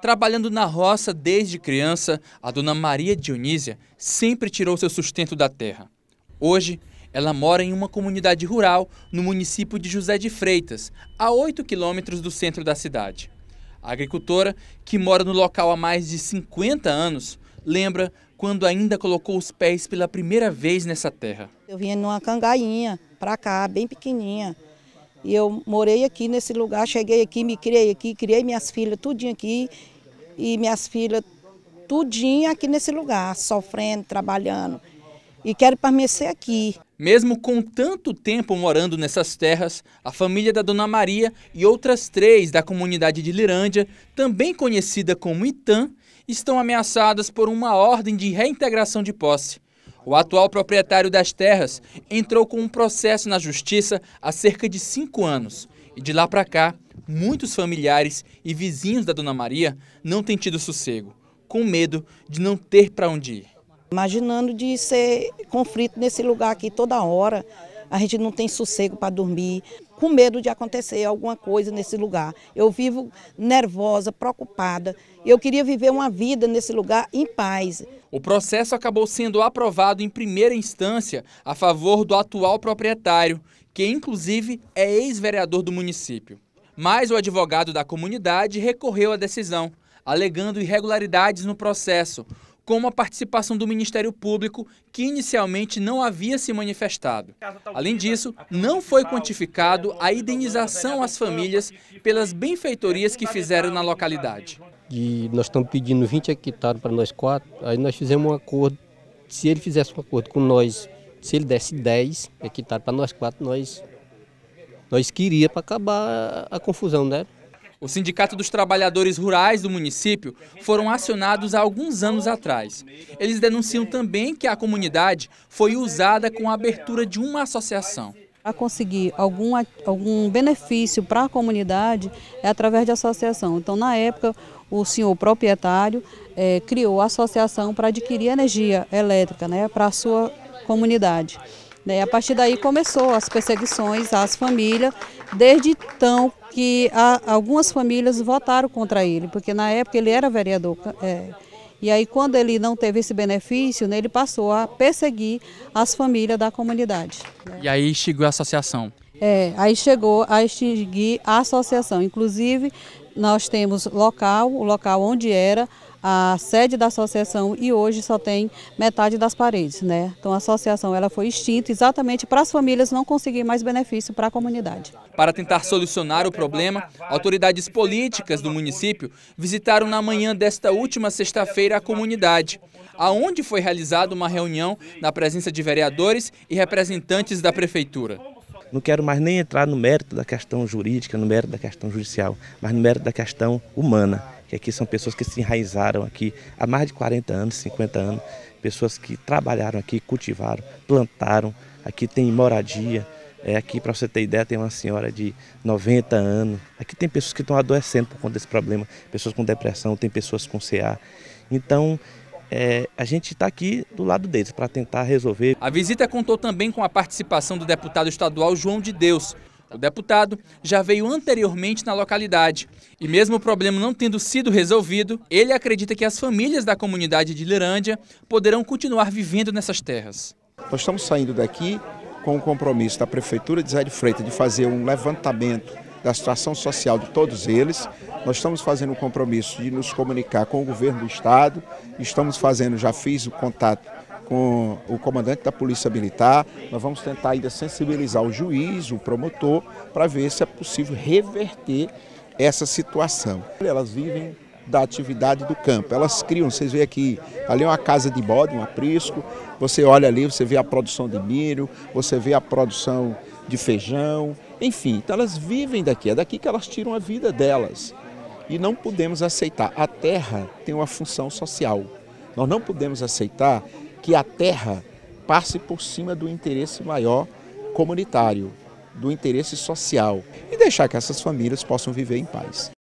Trabalhando na roça desde criança, a dona Maria Dionísia sempre tirou seu sustento da terra. Hoje, ela mora em uma comunidade rural no município de José de Freitas, a 8 quilômetros do centro da cidade. A agricultora, que mora no local há mais de 50 anos, lembra quando ainda colocou os pés pela primeira vez nessa terra. Eu vinha numa cangainha para cá, bem pequenininha. E eu morei aqui nesse lugar, cheguei aqui, me criei aqui, criei minhas filhas tudinho aqui. E minhas filhas tudinho aqui nesse lugar, sofrendo, trabalhando. E quero permanecer aqui. Mesmo com tanto tempo morando nessas terras, a família da Dona Maria e outras três da comunidade de Lirândia, também conhecida como Itã, estão ameaçadas por uma ordem de reintegração de posse. O atual proprietário das terras entrou com um processo na justiça há cerca de cinco anos. E de lá para cá, muitos familiares e vizinhos da Dona Maria não têm tido sossego, com medo de não ter para onde ir. Imaginando de ser conflito nesse lugar aqui toda hora, a gente não tem sossego para dormir, com medo de acontecer alguma coisa nesse lugar. Eu vivo nervosa, preocupada. Eu queria viver uma vida nesse lugar em paz. O processo acabou sendo aprovado em primeira instância a favor do atual proprietário, que inclusive é ex-vereador do município. Mas o advogado da comunidade recorreu à decisão, alegando irregularidades no processo, como a participação do Ministério Público, que inicialmente não havia se manifestado. Além disso, não foi quantificado a indenização às famílias pelas benfeitorias que fizeram na localidade. E nós estamos pedindo 20 hectares para nós quatro, aí nós fizemos um acordo, se ele fizesse um acordo com nós, se ele desse 10 hectares para nós quatro, nós, nós queria para acabar a confusão, né? O Sindicato dos Trabalhadores Rurais do município foram acionados há alguns anos atrás. Eles denunciam também que a comunidade foi usada com a abertura de uma associação. Para conseguir algum, algum benefício para a comunidade é através de associação. Então, na época, o senhor proprietário é, criou a associação para adquirir energia elétrica né, para a sua comunidade. Né? A partir daí começou as perseguições às famílias, desde então que a, algumas famílias votaram contra ele, porque na época ele era vereador. É, e aí, quando ele não teve esse benefício, né, ele passou a perseguir as famílias da comunidade. Né? E aí chegou a associação. É, aí chegou a extinguir a associação. Inclusive, nós temos local, o local onde era a sede da associação e hoje só tem metade das paredes, né? Então a associação ela foi extinta exatamente para as famílias não conseguirem mais benefício para a comunidade. Para tentar solucionar o problema, autoridades políticas do município visitaram na manhã desta última sexta-feira a comunidade, aonde foi realizada uma reunião na presença de vereadores e representantes da prefeitura não quero mais nem entrar no mérito da questão jurídica, no mérito da questão judicial, mas no mérito da questão humana que aqui são pessoas que se enraizaram aqui há mais de 40 anos, 50 anos, pessoas que trabalharam aqui, cultivaram, plantaram, aqui tem moradia. É, aqui, para você ter ideia, tem uma senhora de 90 anos. Aqui tem pessoas que estão adoecendo por conta desse problema, pessoas com depressão, tem pessoas com CA. Então, é, a gente está aqui do lado deles para tentar resolver. A visita contou também com a participação do deputado estadual João de Deus. O deputado já veio anteriormente na localidade e, mesmo o problema não tendo sido resolvido, ele acredita que as famílias da comunidade de Lirândia poderão continuar vivendo nessas terras. Nós estamos saindo daqui com o compromisso da Prefeitura de Zé de Freitas de fazer um levantamento da situação social de todos eles. Nós estamos fazendo o um compromisso de nos comunicar com o governo do Estado, estamos fazendo, já fiz o contato com o comandante da Polícia Militar. Nós vamos tentar ainda sensibilizar o juiz, o promotor, para ver se é possível reverter essa situação. Elas vivem da atividade do campo. Elas criam, vocês veem aqui, ali é uma casa de bode, um aprisco, você olha ali, você vê a produção de milho, você vê a produção de feijão, enfim, então elas vivem daqui, é daqui que elas tiram a vida delas. E não podemos aceitar. A terra tem uma função social. Nós não podemos aceitar que a terra passe por cima do interesse maior comunitário, do interesse social e deixar que essas famílias possam viver em paz.